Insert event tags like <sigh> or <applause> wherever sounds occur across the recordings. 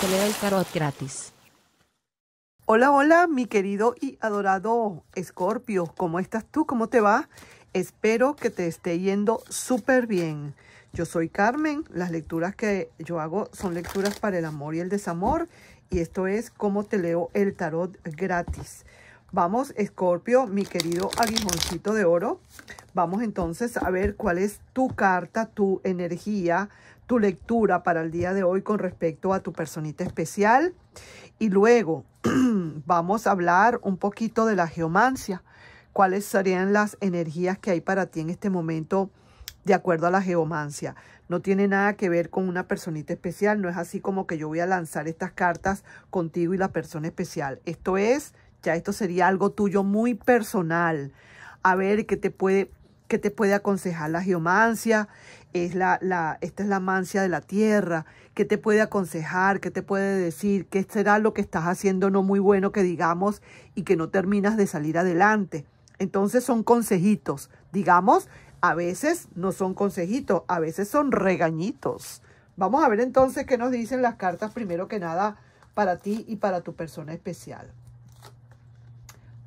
te leo el tarot gratis. Hola, hola, mi querido y adorado Escorpio. ¿Cómo estás tú? ¿Cómo te va? Espero que te esté yendo súper bien. Yo soy Carmen. Las lecturas que yo hago son lecturas para el amor y el desamor. Y esto es cómo te leo el tarot gratis. Vamos, Escorpio, mi querido aguijoncito de oro. Vamos entonces a ver cuál es tu carta, tu energía, tu lectura para el día de hoy con respecto a tu personita especial. Y luego <clears throat> vamos a hablar un poquito de la geomancia. ¿Cuáles serían las energías que hay para ti en este momento de acuerdo a la geomancia? No tiene nada que ver con una personita especial. No es así como que yo voy a lanzar estas cartas contigo y la persona especial. Esto es ya esto sería algo tuyo muy personal. A ver qué te puede, qué te puede aconsejar la geomancia. Es la, la, esta es la mancia de la tierra. ¿Qué te puede aconsejar? ¿Qué te puede decir? ¿Qué será lo que estás haciendo no muy bueno que digamos y que no terminas de salir adelante? Entonces son consejitos. Digamos, a veces no son consejitos, a veces son regañitos. Vamos a ver entonces qué nos dicen las cartas primero que nada para ti y para tu persona especial.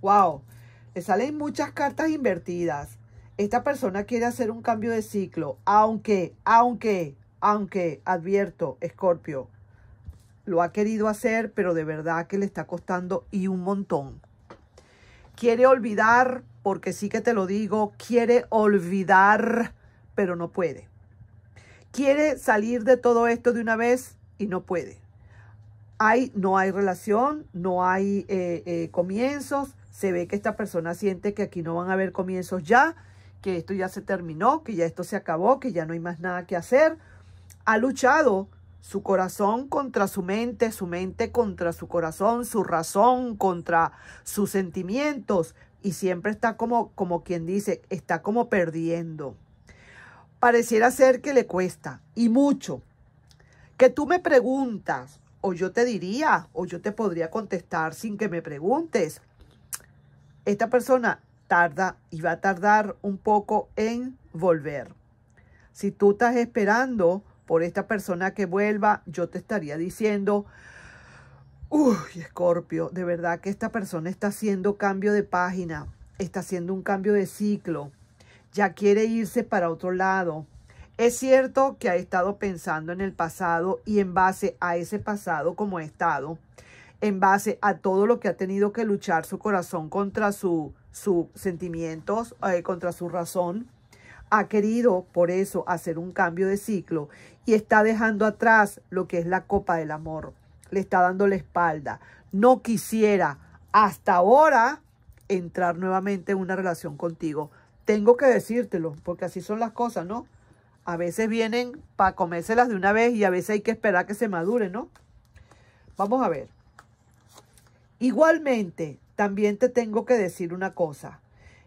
¡Wow! Le salen muchas cartas invertidas. Esta persona quiere hacer un cambio de ciclo, aunque, aunque, aunque, advierto, Escorpio, lo ha querido hacer, pero de verdad que le está costando y un montón. Quiere olvidar, porque sí que te lo digo, quiere olvidar, pero no puede. Quiere salir de todo esto de una vez y no puede. Hay, no hay relación, no hay eh, eh, comienzos, se ve que esta persona siente que aquí no van a haber comienzos ya, que esto ya se terminó, que ya esto se acabó, que ya no hay más nada que hacer. Ha luchado su corazón contra su mente, su mente contra su corazón, su razón contra sus sentimientos y siempre está como como quien dice, está como perdiendo. Pareciera ser que le cuesta y mucho. Que tú me preguntas o yo te diría o yo te podría contestar sin que me preguntes esta persona tarda y va a tardar un poco en volver. Si tú estás esperando por esta persona que vuelva, yo te estaría diciendo, uy, Scorpio! de verdad que esta persona está haciendo cambio de página, está haciendo un cambio de ciclo, ya quiere irse para otro lado. Es cierto que ha estado pensando en el pasado y en base a ese pasado como ha estado, en base a todo lo que ha tenido que luchar su corazón contra sus sentimientos, eh, contra su razón, ha querido por eso hacer un cambio de ciclo y está dejando atrás lo que es la copa del amor. Le está dando la espalda. No quisiera hasta ahora entrar nuevamente en una relación contigo. Tengo que decírtelo, porque así son las cosas, ¿no? A veces vienen para comérselas de una vez y a veces hay que esperar que se maduren, ¿no? Vamos a ver. Igualmente, también te tengo que decir una cosa,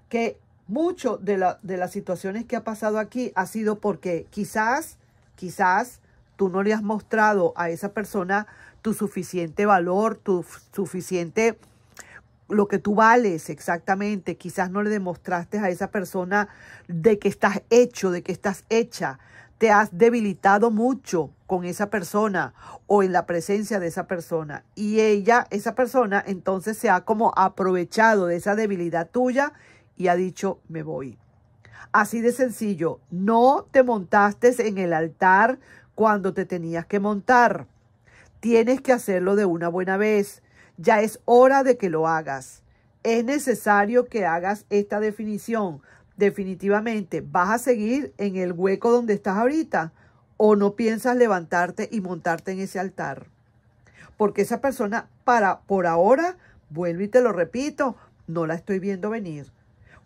que mucho de, de las situaciones que ha pasado aquí ha sido porque quizás, quizás tú no le has mostrado a esa persona tu suficiente valor, tu suficiente, lo que tú vales exactamente. Quizás no le demostraste a esa persona de que estás hecho, de que estás hecha, te has debilitado mucho con esa persona o en la presencia de esa persona. Y ella, esa persona, entonces se ha como aprovechado de esa debilidad tuya y ha dicho, me voy. Así de sencillo, no te montaste en el altar cuando te tenías que montar. Tienes que hacerlo de una buena vez. Ya es hora de que lo hagas. Es necesario que hagas esta definición definitivamente vas a seguir en el hueco donde estás ahorita o no piensas levantarte y montarte en ese altar. Porque esa persona para por ahora, vuelvo y te lo repito, no la estoy viendo venir.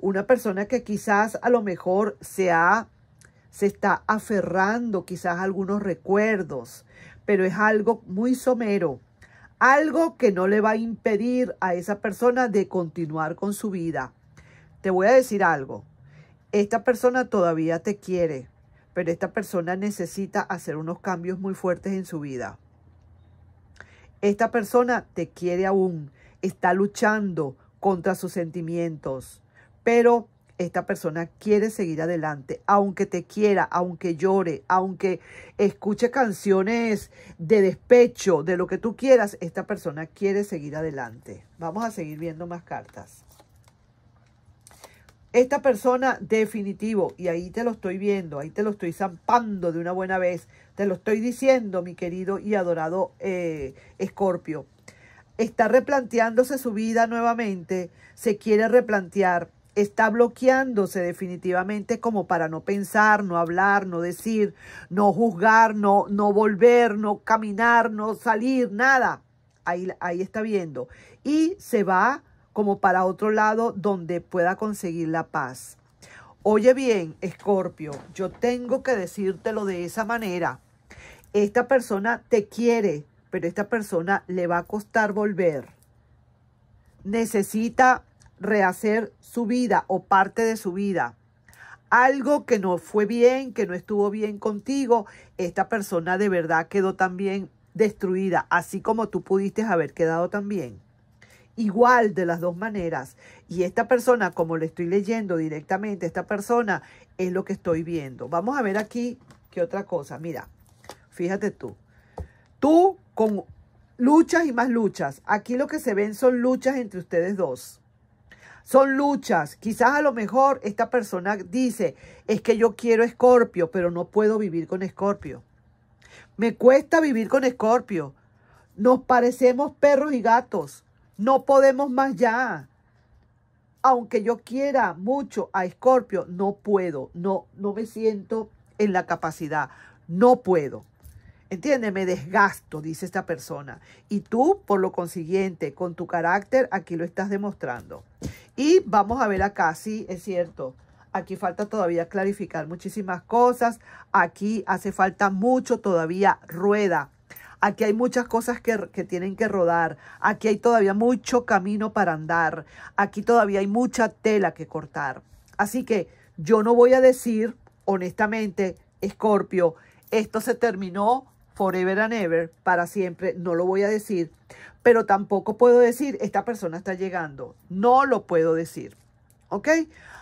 Una persona que quizás a lo mejor se se está aferrando quizás a algunos recuerdos, pero es algo muy somero, algo que no le va a impedir a esa persona de continuar con su vida. Te voy a decir algo, esta persona todavía te quiere, pero esta persona necesita hacer unos cambios muy fuertes en su vida. Esta persona te quiere aún, está luchando contra sus sentimientos, pero esta persona quiere seguir adelante, aunque te quiera, aunque llore, aunque escuche canciones de despecho, de lo que tú quieras, esta persona quiere seguir adelante. Vamos a seguir viendo más cartas. Esta persona definitivo, y ahí te lo estoy viendo, ahí te lo estoy zampando de una buena vez, te lo estoy diciendo, mi querido y adorado eh, Escorpio. está replanteándose su vida nuevamente, se quiere replantear, está bloqueándose definitivamente como para no pensar, no hablar, no decir, no juzgar, no, no volver, no caminar, no salir, nada. Ahí, ahí está viendo. Y se va como para otro lado donde pueda conseguir la paz. Oye bien, Escorpio, yo tengo que decírtelo de esa manera. Esta persona te quiere, pero esta persona le va a costar volver. Necesita rehacer su vida o parte de su vida. Algo que no fue bien, que no estuvo bien contigo, esta persona de verdad quedó también destruida, así como tú pudiste haber quedado también igual de las dos maneras. Y esta persona, como le estoy leyendo directamente, esta persona es lo que estoy viendo. Vamos a ver aquí qué otra cosa. Mira, fíjate tú. Tú con luchas y más luchas. Aquí lo que se ven son luchas entre ustedes dos. Son luchas. Quizás a lo mejor esta persona dice, es que yo quiero Escorpio, pero no puedo vivir con Escorpio. Me cuesta vivir con Escorpio. Nos parecemos perros y gatos. No podemos más ya. Aunque yo quiera mucho a Escorpio, no puedo, no, no me siento en la capacidad, no puedo. entiéndeme, me desgasto, dice esta persona. Y tú, por lo consiguiente, con tu carácter, aquí lo estás demostrando. Y vamos a ver acá, sí, es cierto. Aquí falta todavía clarificar muchísimas cosas. Aquí hace falta mucho todavía rueda aquí hay muchas cosas que, tienen que rodar, aquí hay todavía mucho camino para andar, aquí todavía hay mucha tela que cortar. Así que yo no voy a decir, honestamente, Escorpio, esto se terminó forever and ever, para siempre, no lo voy a decir, pero tampoco puedo decir, esta persona está llegando, no lo puedo decir, ¿ok?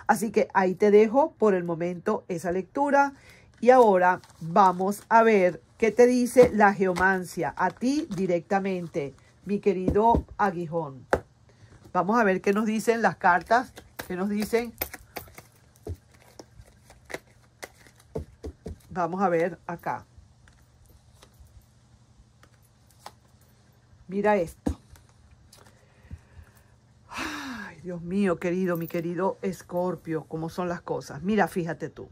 Así que ahí te dejo por el momento esa lectura y ahora vamos a ver ¿Qué te dice la geomancia? A ti directamente, mi querido aguijón. Vamos a ver qué nos dicen las cartas, qué nos dicen. Vamos a ver acá. Mira esto. Ay, Dios mío, querido, mi querido Escorpio, cómo son las cosas. Mira, fíjate tú.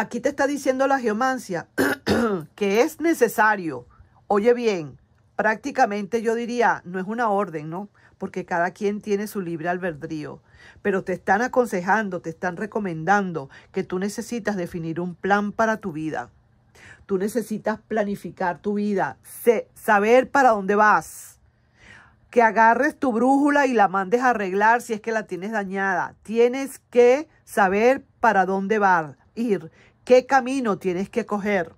Aquí te está diciendo la geomancia <clears throat> que es necesario. Oye bien, prácticamente yo diría, no es una orden, ¿no? Porque cada quien tiene su libre albedrío. Pero te están aconsejando, te están recomendando que tú necesitas definir un plan para tu vida. Tú necesitas planificar tu vida, saber para dónde vas que agarres tu brújula y la mandes a arreglar si es que la tienes dañada. Tienes que saber para dónde va ir qué camino tienes que coger,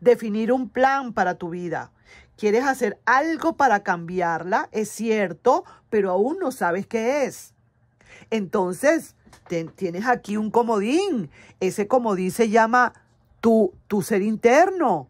definir un plan para tu vida. Quieres hacer algo para cambiarla, es cierto, pero aún no sabes qué es. Entonces, tienes aquí un comodín. Ese comodín se llama tu, tu ser interno.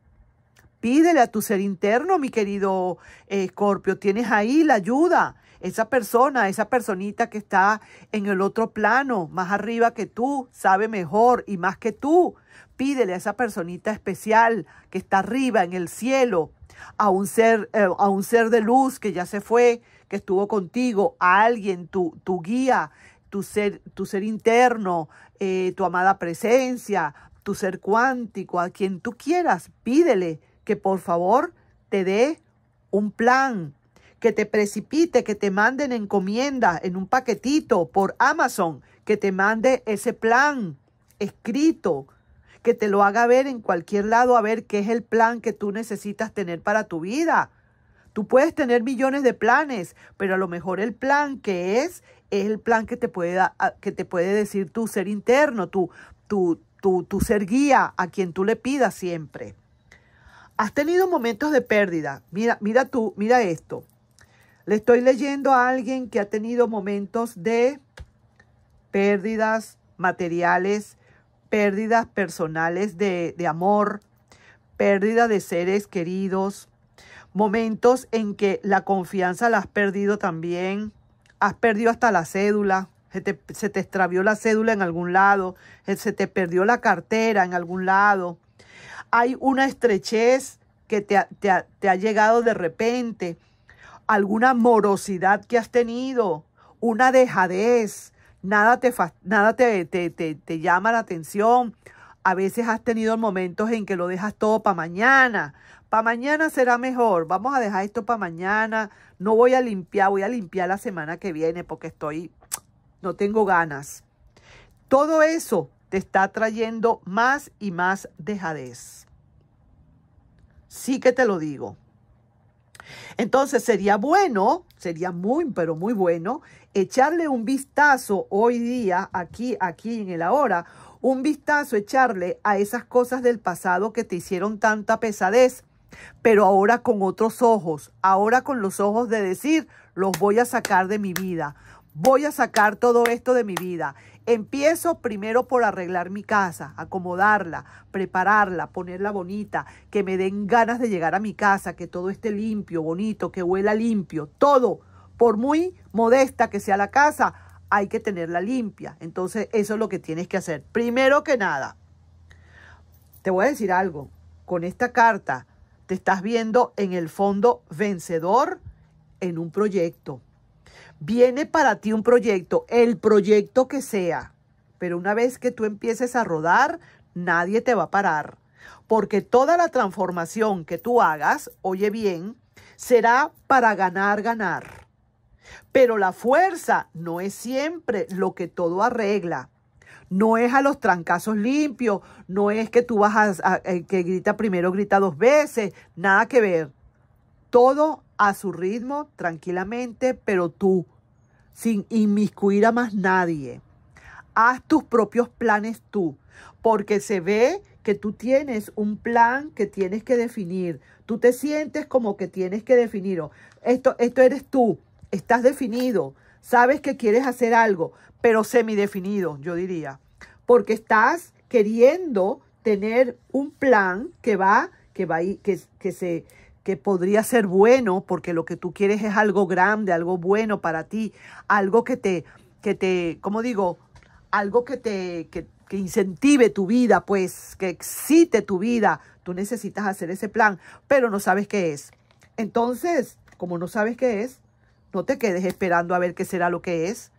Pídele a tu ser interno, mi querido Escorpio. Eh, tienes ahí la ayuda esa persona, esa personita que está en el otro plano, más arriba que tú, sabe mejor y más que tú. Pídele a esa personita especial que está arriba en el cielo, a un ser, eh, a un ser de luz que ya se fue, que estuvo contigo, a alguien, tu, tu guía, tu ser, tu ser interno, eh, tu amada presencia, tu ser cuántico, a quien tú quieras, pídele que por favor te dé un plan, que te precipite, que te manden encomienda en un paquetito por Amazon, que te mande ese plan escrito, que te lo haga ver en cualquier lado a ver qué es el plan que tú necesitas tener para tu vida. Tú puedes tener millones de planes, pero a lo mejor el plan que es es el plan que te puede, que te puede decir tu ser interno, tu, tu, tu, tu ser guía a quien tú le pidas siempre. Has tenido momentos de pérdida. Mira, mira tú, mira esto. Le estoy leyendo a alguien que ha tenido momentos de pérdidas materiales, pérdidas personales de, amor, pérdida de seres queridos, momentos en que la confianza la has perdido también, has perdido hasta la cédula, se te, extravió la cédula en algún lado, eh, se te perdió la cartera en algún lado, hay una estrechez que te ha llegado de repente, alguna morosidad que has tenido, una dejadez, nada te, nada te, te, te, llama la atención. A veces has tenido momentos en que lo dejas todo para mañana. Para mañana será mejor. Vamos a dejar esto para mañana. No voy a limpiar, voy a limpiar la semana que viene porque estoy, no tengo ganas. Todo eso te está trayendo más y más dejadez. Sí que te lo digo. Entonces sería bueno, sería muy, pero muy bueno, echarle un vistazo hoy día, aquí, aquí en el ahora, un vistazo, echarle a esas cosas del pasado que te hicieron tanta pesadez, pero ahora con otros ojos, ahora con los ojos de decir, los voy a sacar de mi vida voy a sacar todo esto de mi vida. Empiezo primero por arreglar mi casa, acomodarla, prepararla, ponerla bonita, que me den ganas de llegar a mi casa, que todo esté limpio, bonito, que huela limpio, todo. Por muy modesta que sea la casa, hay que tenerla limpia. Entonces eso es lo que tienes que hacer. Primero que nada, te voy a decir algo, con esta carta te estás viendo en el fondo vencedor en un proyecto Viene para ti un proyecto, el proyecto que sea, pero una vez que tú empieces a rodar, nadie te va a parar, porque toda la transformación que tú hagas, oye bien, será para ganar, ganar. Pero la fuerza no es siempre lo que todo arregla. No es a los trancazos limpios, no es que tú vas a, eh, que grita primero, grita dos veces, nada que ver. Todo a su ritmo, tranquilamente, pero tú, sin inmiscuir a más nadie. Haz tus propios planes tú, porque se ve que tú tienes un plan que tienes que definir. Tú te sientes como que tienes que definir. Esto, esto eres tú, estás definido, sabes que quieres hacer algo, pero semidefinido, yo diría, porque estás queriendo tener un plan que va, que va, que, que se, que podría ser bueno, porque lo que tú quieres es algo grande, algo bueno para ti, algo que te, que te, ¿cómo digo? Algo que te, que, que incentive tu vida, pues, que excite tu vida. Tú necesitas hacer ese plan, pero no sabes qué es. Entonces, como no sabes qué es, no te quedes esperando a ver qué será lo que es.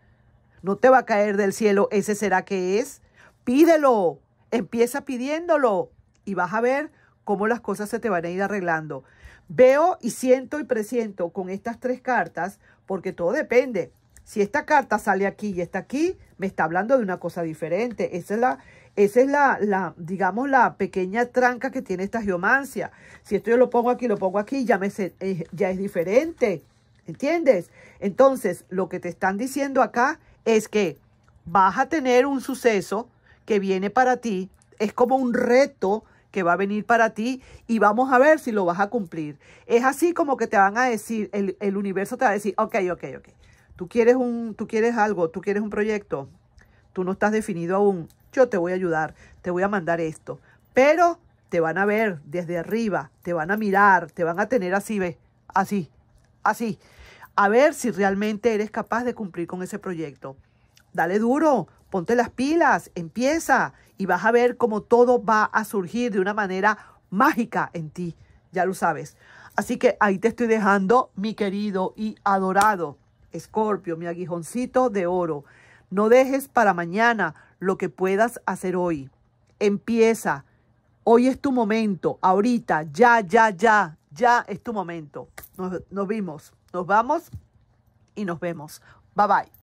No te va a caer del cielo, ese será que es. Pídelo, empieza pidiéndolo y vas a ver cómo las cosas se te van a ir arreglando. Veo y siento y presiento con estas tres cartas, porque todo depende. Si esta carta sale aquí y está aquí, me está hablando de una cosa diferente. Esa es la, esa es la, digamos, la pequeña tranca que tiene esta geomancia. Si esto yo lo pongo aquí, lo pongo aquí, ya, me eh, ya es diferente. ¿Entiendes? Entonces, lo que te están diciendo acá es que vas a tener un suceso que viene para ti. Es como un reto que va a venir para ti y vamos a ver si lo vas a cumplir. Es así como que te van a decir, el, universo te va a decir, ok, ok, ok. Tú quieres, un, tú quieres algo, tú quieres un proyecto, tú no estás definido aún. Yo te voy a ayudar, te voy a mandar esto. Pero te van a ver desde arriba, te van a mirar, te van a tener así, ve, así, así. A ver si realmente eres capaz de cumplir con ese proyecto. Dale duro, ponte las pilas, empieza y vas a ver cómo todo va a surgir de una manera mágica en ti, ya lo sabes. Así que ahí te estoy dejando mi querido y adorado Escorpio, mi aguijoncito de oro. No dejes para mañana lo que puedas hacer hoy. Empieza. Hoy es tu momento. Ahorita, ya, ya, ya, ya es tu momento. Nos, nos vimos. Nos vamos y nos vemos. Bye bye.